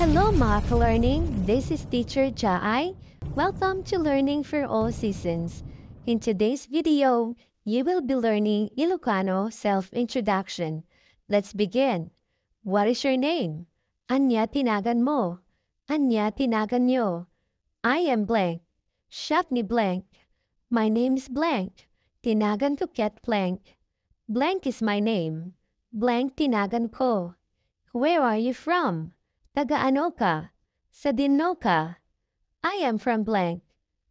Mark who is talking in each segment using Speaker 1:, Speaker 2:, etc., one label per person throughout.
Speaker 1: Hello math learning this is teacher Jai. Welcome to Learning for All Seasons. In today's video, you will be learning Ilocano self-introduction. Let's begin. What is your name? Anya tinagan mo? Anya tinagan nyo? I am blank. Shafni ni blank. My name is blank. Tinagan ko ket blank. Blank is my name. Blank tinagan ko. Where are you from? Taga ano ka? Sa Dinno ka? I am from blank.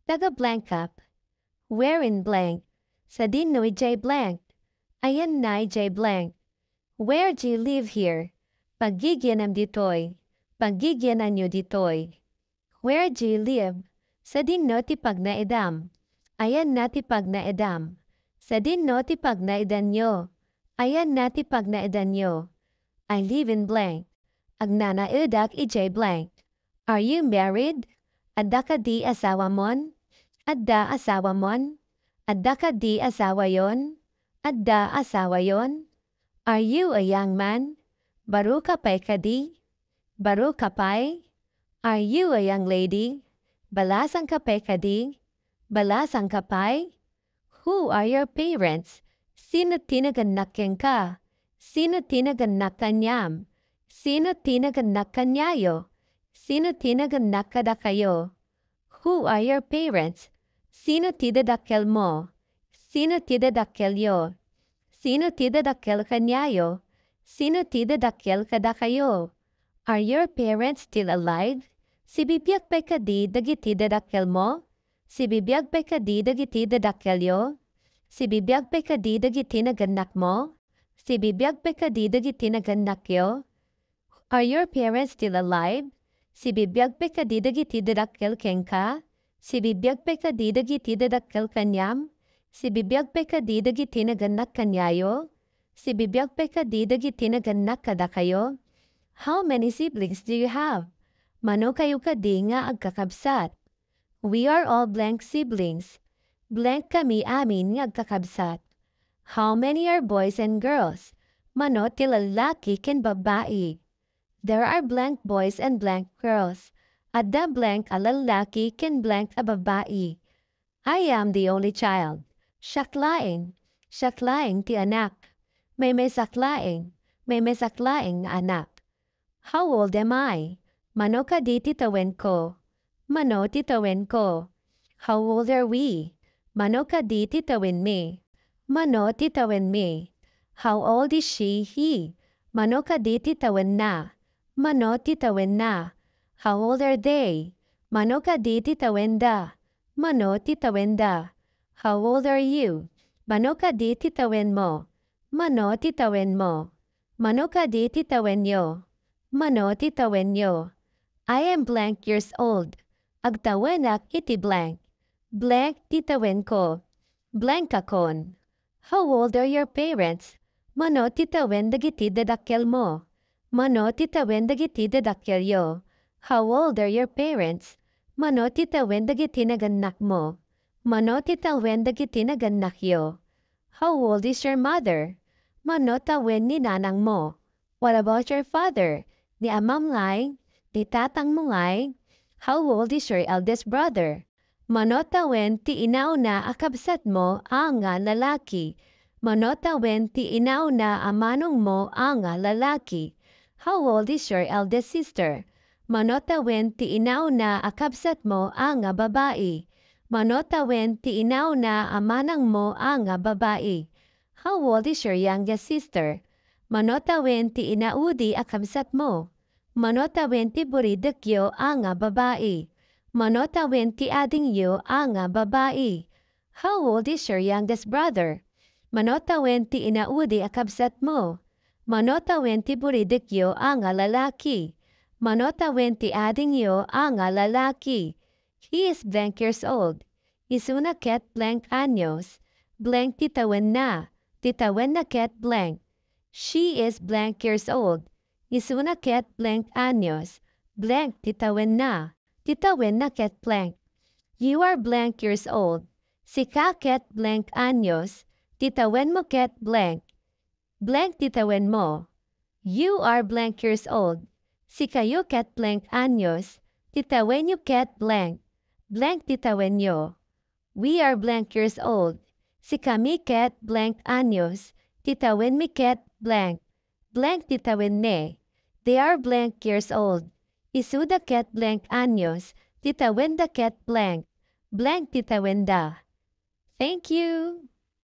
Speaker 1: Taga blank up. Where in blank? Sa Dinnoy J blank. Ayan na J blank. Where do you live here? Pagigyanam ditoy. Pagigyanan nyo ditoy. Where do you live? Sa Dinno tipag na edam. Ayan na tipag na edam. Sa Dinno tipag na edan nyo. Ayan na tipag na edan nyo. I live in blank agnana ildak ijay e blank. Are you married? Adda ka di asawa mon? Adda asawa mon? Adda ka di asawa yon? Adda asawa yon? Are you a young man? Baru ka pay ka di? Baru ka pay? Are you a young lady? Balasang ka pay ka di? Balasang ka pay? Who are your parents? Sino tinaganak ka? Sino tinaganak kanyam? Sino tinagannak-kanyayo? Sino tinagannak-kadakayo? Who are your parents? Sino tidadakkel mo? Sino tidadakkelyo? Sino tidadakkel kanyayo? Sino tidadakkel kadakayo? Are your parents still alive? Si bibiyag pa'y kadi dagiti dadakkel mo? Si bibiyag pa'y kadi dagiti dadakkelyo? Si bibiyag pa'y kadi dagiti nagannak mo? Si bibiyag pa'y kadi dagiti nagannakyo? Are your parents still alive? Sibibyagpek kadidagiti dadakkel kenka? Sibibyagpek kadidagiti dadakkel kanyam? Sibibyagpek kadidagiti naganak kanyayo? Sibibyagpek kadidagiti naganak kada kayo? How many siblings do you have? Mano kayo kadi nga agkakabsat? We are all blank siblings. Blank kami amin nga agkakabsat. How many are boys and girls? Mano tilalaki ken babae. There are blank boys and blank girls. Ada blank a lalaki kin blank a babae. I am the only child. Saklaing, saklaing ti anak. May may saklaing, may may saklaing anak. How old am I? Mano ka di titawin ko. Mano titawin ko. How old are we? Mano ka di titawin me. Mano titawin me. How old is she, he? Mano ka di titawin na. Mano titawen na. How old are they? Mano kadi titawen da. Mano titawenda, da. How old are you? Mano kadi titawen mo. Mano titawen mo. Mano kadi titawen yo. Mano titawen yo. I am blank years old. Agtawenak iti blank. Blank titawen ko. Blank akon. How old are your parents? Mano titawen dagiti dadakel mo. Mano tita wendagiti dadakkelyo. How old are your parents? Mano tita wendagiti naganak mo. Mano tita wendagiti yo. How old is your mother? Mano wen ni nanang mo. What about your father? Ni amam lay? Ni tatang mo lay? How old is your eldest brother? wen ti inauna akabsat mo anga lalaki. wen ti inauna amanong mo anga lalaki. How old is your eldest sister? Manota ti inaw na akabsat mo ang babae. Manota ti inaw na amanang mo ang babae. How old is your youngest sister? Manota wen ti inaudi akabsat mo. Manota wen ti buridakyo a nga babae. Manota wen ti adingyo a nga babae. How old is your youngest brother? Manota wen ti inaudi akabsat mo. ಮನೋತವೆಂತಿಬುರಿದಿಕ್ಯೋ angalalaki. Manotawentiadingyo ang lalaki. He is blank years old. Isuna ket blank anyos. Blank titawan na. Titawan na ket blank. She is blank years old. Isuna ket blank anyos. Blank titawan na. Titawan na ket blank. You are blank years old. Sika ket blank anyos. Titawen mo ket blank. blank titawen mo. You are blank years old. Si kayo ket blank años, Titawen nyo ket blank. Blank titawen yo. We are blank years old. Si kami ket blank años, Titawen mi ket blank. Blank titawen ne. They are blank years old. Isuda ket blank años, Titawen da ket blank. Blank titawen da. Thank you.